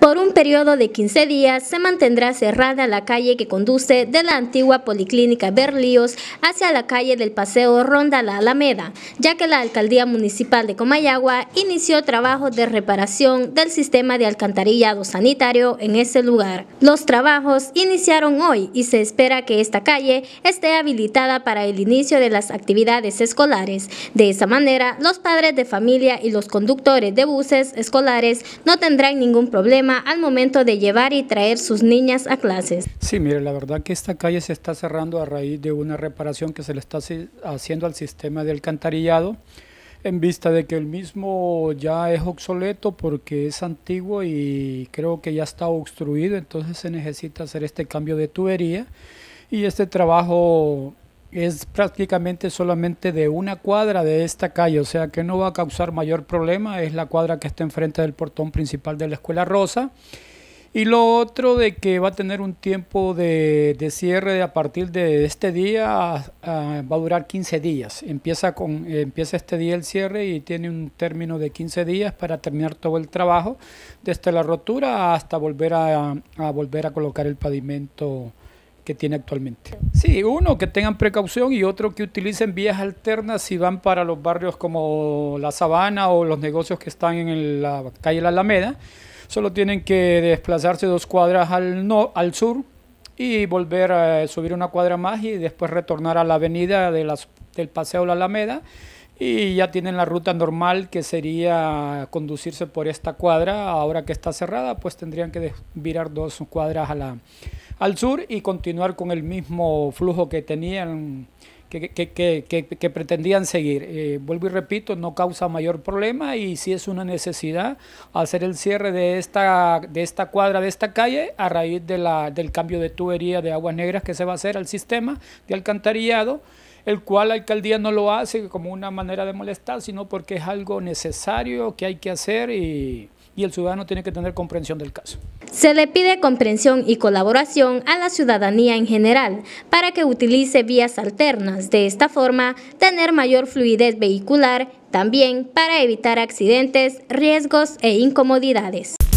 Por un periodo de 15 días se mantendrá cerrada la calle que conduce de la antigua Policlínica Berlíos hacia la calle del Paseo Ronda La Alameda, ya que la Alcaldía Municipal de Comayagua inició trabajos de reparación del sistema de alcantarillado sanitario en ese lugar. Los trabajos iniciaron hoy y se espera que esta calle esté habilitada para el inicio de las actividades escolares. De esa manera, los padres de familia y los conductores de buses escolares no tendrán ningún problema al momento de llevar y traer sus niñas a clases. Sí, mire, la verdad que esta calle se está cerrando a raíz de una reparación que se le está haciendo al sistema de alcantarillado en vista de que el mismo ya es obsoleto porque es antiguo y creo que ya está obstruido, entonces se necesita hacer este cambio de tubería y este trabajo es prácticamente solamente de una cuadra de esta calle, o sea que no va a causar mayor problema, es la cuadra que está enfrente del portón principal de la Escuela Rosa. Y lo otro de que va a tener un tiempo de, cierre a partir de este día, ah, va a durar 15 días. Empieza, con, empieza este día el cierre y tiene un término de 15 días para terminar todo el trabajo, desde la rotura hasta volver a, volver a colocar el pavimento que tiene actualmente. Sí, uno, que tengan precaución y otro, que utilicen vías alternas si van para los barrios como La Sabana o los negocios que están en la calle La Alameda. Solo tienen que desplazarse dos cuadras al, al sur y volver a subir una cuadra más y después retornar a la avenida de las, del Paseo La Alameda y ya tienen la ruta normal que sería conducirse por esta cuadra. Ahora que está cerrada, pues tendrían que virar dos cuadras a la al sur y continuar con el mismo flujo que tenían, que, que, pretendían seguir. Eh, vuelvo y repito, no causa mayor problema y si es una necesidad hacer el cierre de esta, de esta cuadra, de esta calle, a raíz de la, del cambio de tubería de aguas negras que se va a hacer al sistema de alcantarillado el cual la alcaldía no lo hace como una manera de molestar, sino porque es algo necesario que hay que hacer y, y el ciudadano tiene que tener comprensión del caso. Se le pide comprensión y colaboración a la ciudadanía en general para que utilice vías alternas. De esta forma, tener mayor fluidez vehicular también para evitar accidentes, riesgos e incomodidades.